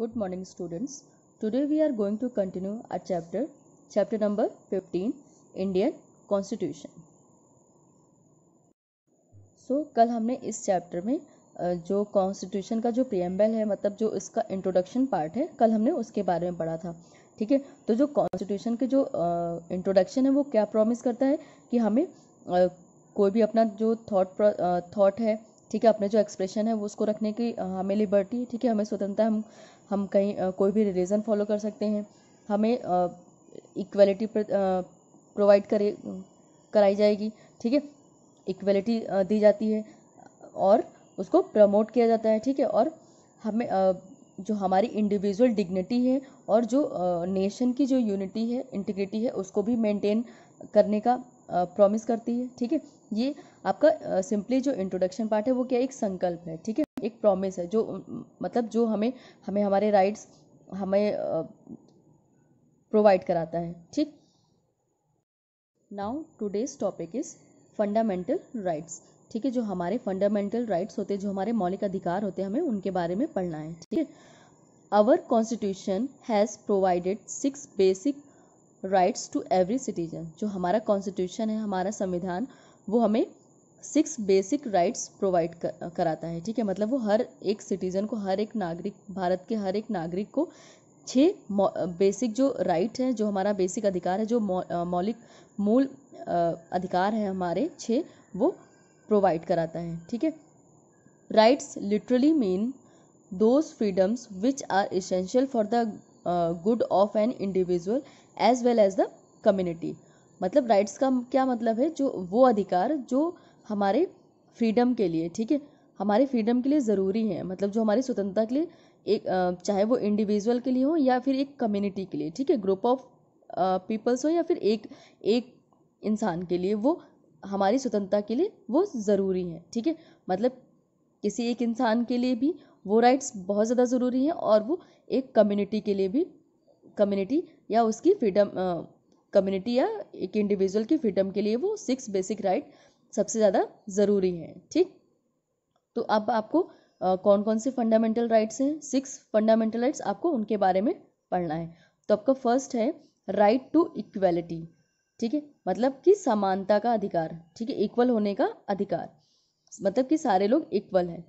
good morning students today we are going to continue our chapter chapter number 15 indian constitution so कल हमने इस chapter में जो constitution का जो प्रियम्बल है मतलब जो इसका इंट्रोडक्शन पार्ट है कल हमने उसके बारे में पढ़ा था ठीक है तो जो कॉन्स्टिट्यूशन के जो इंट्रोडक्शन है वो क्या प्रॉमिस करता है कि हमें कोई भी अपना जो थॉट थॉट है ठीक है अपने जो एक्सप्रेशन है वो उसको रखने की हमें लिबर्टी ठीक है हमें स्वतंत्रता हम हम कहीं कोई भी रिलीज़न फॉलो कर सकते हैं हमें इक्वलिटी प्रोवाइड करे कराई जाएगी ठीक है इक्वलिटी दी जाती है और उसको प्रमोट किया जाता है ठीक है और हमें जो हमारी इंडिविजुअल डिग्निटी है और जो नेशन की जो यूनिटी है इंटीग्रिटी है उसको भी मेंटेन करने का प्रॉमिस करती है ठीक है ये आपका सिंपली जो इंट्रोडक्शन पार्ट है वो क्या एक संकल्प है ठीक है एक प्रॉमिस है जो मतलब जो हमें हमें हमारे राइट्स हमें प्रोवाइड कराता है ठीक now today's topic is fundamental rights ठीक है जो हमारे फंडामेंटल राइट्स होते हैं जो हमारे मौलिक अधिकार होते हैं हमें उनके बारे में पढ़ना है ठीक है our constitution has provided six basic rights to every citizen जो हमारा कॉन्स्टिट्यूशन है हमारा संविधान वो हमें सिक्स बेसिक राइट्स प्रोवाइड कराता है ठीक है मतलब वो हर एक सिटीजन को हर एक नागरिक भारत के हर एक नागरिक को छः बेसिक uh, जो राइट है जो हमारा बेसिक अधिकार है जो uh, मौलिक मूल uh, अधिकार है हमारे छः वो प्रोवाइड कराता है ठीक है rights literally mean those freedoms which are essential for the good of an individual as well as the community मतलब राइट्स का क्या मतलब है जो वो अधिकार जो uh, हमारे फ्रीडम के लिए ठीक है हमारे फ्रीडम के लिए ज़रूरी है मतलब जो हमारी स्वतंत्रता के लिए एक चाहे वो इंडिविजुअल के लिए हो या फिर एक कम्युनिटी के लिए ठीक है ग्रुप ऑफ पीपल्स हो या फिर एक एक इंसान के लिए वो हमारी स्वतंत्रता के लिए वो ज़रूरी है ठीक है मतलब किसी एक इंसान के लिए भी वो राइट्स बहुत ज़्यादा ज़रूरी हैं और वो एक कम्युनिटी के लिए भी कम्युनिटी या उसकी फ्रीडम कम्युनिटी या एक इंडिविजुअल की फ्रीडम के लिए वो सिक्स बेसिक राइट सबसे ज़्यादा ज़रूरी है ठीक तो अब आपको आ, कौन कौन से फंडामेंटल राइट्स हैं सिक्स फंडामेंटल राइट्स आपको उनके बारे में पढ़ना है तो आपका फर्स्ट है राइट टू इक्वेलिटी ठीक है मतलब कि समानता का अधिकार ठीक है इक्वल होने का अधिकार मतलब कि सारे लोग इक्वल हैं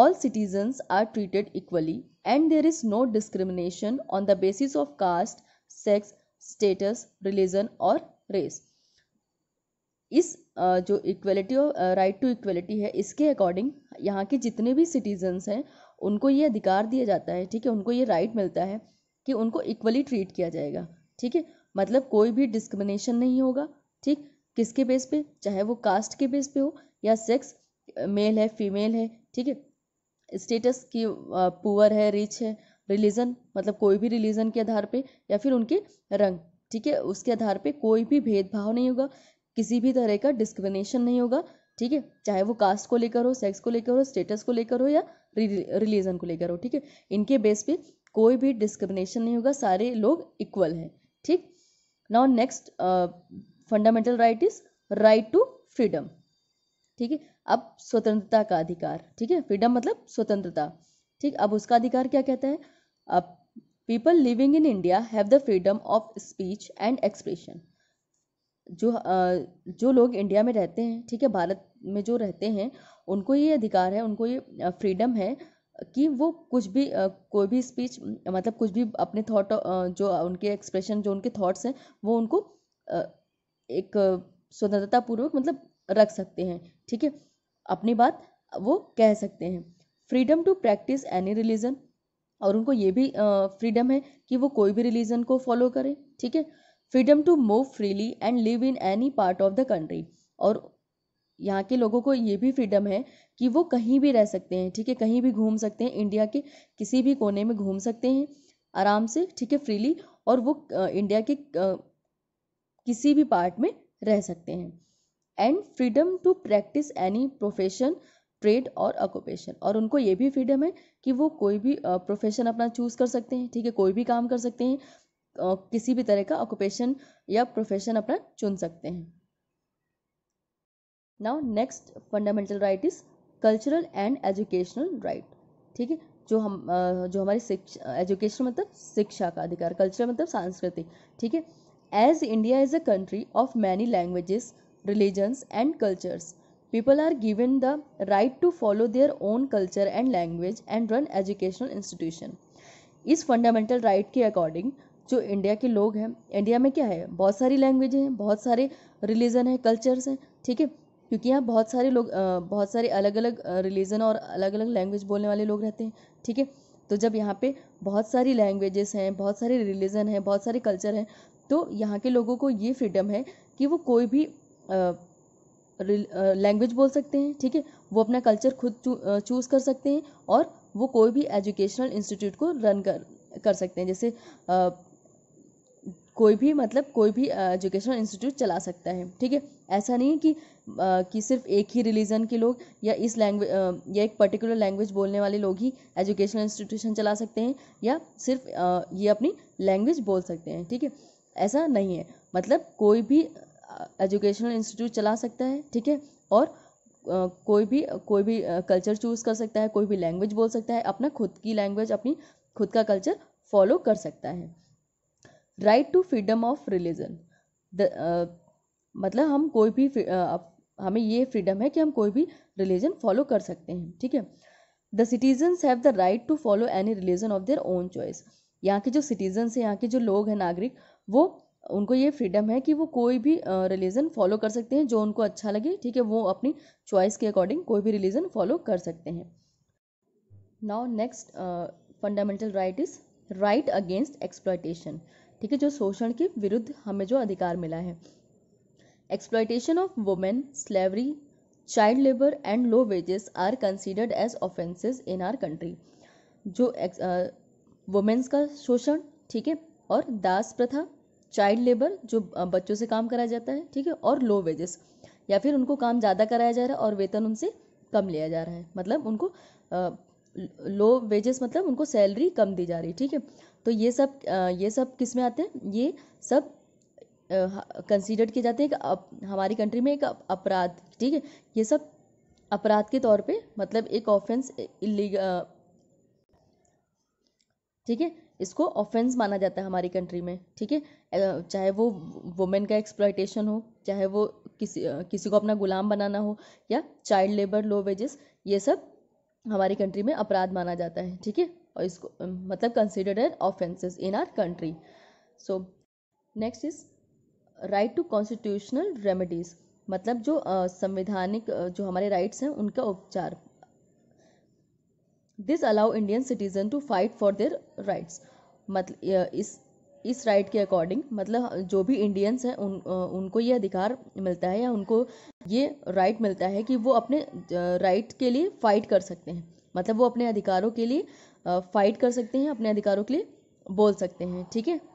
all citizens are treated equally and there is no discrimination on the basis of caste sex status religion और रेस इस जो equality of right to equality है इसके अकॉर्डिंग यहाँ के जितने भी सिटीजन्स हैं उनको ये अधिकार दिया जाता है ठीक है उनको ये राइट मिलता है कि उनको इक्वली ट्रीट किया जाएगा ठीक है मतलब कोई भी डिस्क्रिमिनेशन नहीं होगा ठीक किसके बेस पे चाहे वो कास्ट के बेस पे हो या सेक्स मेल है फीमेल है ठीक है स्टेटस की पुअर है रिच है रिलीजन मतलब कोई भी रिलीजन के आधार पे या फिर उनके रंग ठीक है उसके आधार पे कोई भी भेदभाव नहीं होगा किसी भी तरह का डिस्क्रिमिनेशन नहीं होगा ठीक है चाहे वो कास्ट को लेकर हो सेक्स को लेकर हो स्टेटस को लेकर हो या रिलीजन को लेकर हो ठीक है इनके बेस पे कोई भी डिस्क्रिमिनेशन नहीं होगा सारे लोग इक्वल हैं ठीक now next fundamental right is right to freedom ठीक है अब स्वतंत्रता का अधिकार ठीक है फ्रीडम मतलब स्वतंत्रता ठीक अब उसका अधिकार क्या कहता है अब people living in India have the freedom of speech and expression जो जो लोग इंडिया में रहते हैं ठीक है भारत में जो रहते हैं उनको ये अधिकार है उनको ये फ्रीडम है कि वो कुछ भी कोई भी स्पीच मतलब कुछ भी अपने थॉट जो उनके एक्सप्रेशन जो उनके थॉट्स हैं वो उनको एक स्वतंत्रतापूर्वक मतलब रख सकते हैं ठीक है अपनी बात वो कह सकते हैं freedom to practice any religion और उनको ये भी फ्रीडम है कि वो कोई भी रिलीजन को फॉलो करें ठीक है freedom to move freely and live in any part of the country और यहाँ के लोगों को ये भी फ्रीडम है कि वो कहीं भी रह सकते हैं ठीक है कहीं भी घूम सकते हैं इंडिया के किसी भी कोने में घूम सकते हैं आराम से ठीक है फ्रीली और वो इंडिया के किसी भी पार्ट में रह सकते हैं and freedom to practice any profession trade और ऑक्यूपेशन और उनको ये भी फ्रीडम है कि वो कोई भी प्रोफेशन अपना चूज़ कर सकते हैं ठीक है कोई भी काम कर सकते हैं किसी भी तरह का ऑक्यूपेशन या प्रोफेशन अपना चुन सकते हैं now next fundamental right is cultural and educational right ठीक है जो हम जो हमारी शिक्षा एजुकेशन मतलब शिक्षा का अधिकार कल्चर मतलब सांस्कृतिक ठीक है as India is a country of many languages religions and cultures people are given the right to follow their own culture and language and run educational institution इस फंडामेंटल राइट के अकॉर्डिंग जो India के लोग हैं India में क्या है बहुत सारी लैंग्वेज हैं बहुत सारे रिलीजन हैं कल्चर्स हैं ठीक है क्योंकि यहाँ बहुत सारे लोग बहुत सारे अलग अलग रिलीजन और अलग अलग लैंग्वेज बोलने वाले लोग रहते हैं ठीक है तो जब यहाँ पे बहुत सारी लैंग्वेजेस हैं बहुत सारे रिलीजन हैं बहुत सारे कल्चर हैं तो यहाँ के लोगों को ये फ्रीडम है कि वो कोई भी लैंग्वेज बोल सकते हैं ठीक है वो अपना कल्चर खुद चूज़ कर सकते हैं और वो कोई भी एजुकेशनल इंस्टीट्यूट को रन कर कर सकते हैं जैसे कोई भी मतलब कोई भी एजुकेशनल इंस्टीट्यूट चला सकता है ठीक है ऐसा नहीं है कि आ, कि सिर्फ एक ही रिलीजन के लोग या इस लैंग्वेज या एक पर्टिकुलर लैंग्वेज बोलने वाले लोग ही एजुकेशनल इंस्टीट्यूशन चला सकते हैं या सिर्फ आ, ये अपनी लैंग्वेज बोल सकते हैं ठीक है ऐसा नहीं है मतलब कोई भी एजुकेशनल इंस्टीट्यूट चला सकता है ठीक है और Uh, कोई भी कोई भी कल्चर uh, चूज़ कर सकता है कोई भी लैंग्वेज बोल सकता है अपना खुद की लैंग्वेज अपनी खुद का कल्चर फॉलो कर सकता है right to freedom of religion मतलब हम कोई भी uh, हमें ये फ्रीडम है कि हम कोई भी रिलीजन फॉलो कर सकते हैं ठीक है the citizens have the right to follow any religion of their own choice यहाँ के जो सिटीजन्स हैं यहाँ के जो लोग हैं नागरिक वो उनको ये फ्रीडम है कि वो कोई भी रिलीजन uh, फॉलो कर सकते हैं जो उनको अच्छा लगे ठीक है वो अपनी चॉइस के अकॉर्डिंग कोई भी रिलीजन फॉलो कर सकते हैं now next fundamental right is right against exploitation ठीक है जो शोषण के विरुद्ध हमें जो अधिकार मिला है exploitation of women slavery child labour and low wages are considered as offences in our country जो वुमेन्स का शोषण ठीक है और दास प्रथा चाइल्ड लेबर जो बच्चों से काम कराया जाता है ठीक है और लो वेजेस या फिर उनको काम ज़्यादा कराया जा रहा है और वेतन उनसे कम लिया जा रहा है मतलब उनको लो वेजेस मतलब उनको सैलरी कम दी जा रही है ठीक है तो ये सब ये सब किस में आते हैं ये सब कंसीडर्ड किए जाते हैं कि हमारी कंट्री में एक अपराध ठीक है ये सब अपराध के तौर पे मतलब एक ऑफेंस इलीगल ठीक है इसको ऑफेंस माना जाता है हमारी कंट्री में ठीक है चाहे वो वुमेन का एक्सप्लाइटेशन हो चाहे वो किसी किसी को अपना गुलाम बनाना हो या चाइल्ड लेबर लो वेजेस ये सब हमारी कंट्री में अपराध माना जाता है ठीक है और इसको मतलब considered an offences in our country so next is right to constitutional remedies मतलब जो संवैधानिक जो हमारे राइट्स हैं उनका उपचार this allow Indian citizen to fight for their rights मतलब इस इस राइट के अकॉर्डिंग मतलब जो भी इंडियंस हैं उन उनको ये अधिकार मिलता है या उनको ये राइट मिलता है कि वो अपने राइट के लिए फाइट कर सकते हैं मतलब वो अपने अधिकारों के लिए फाइट कर सकते हैं अपने अधिकारों के लिए बोल सकते हैं ठीक है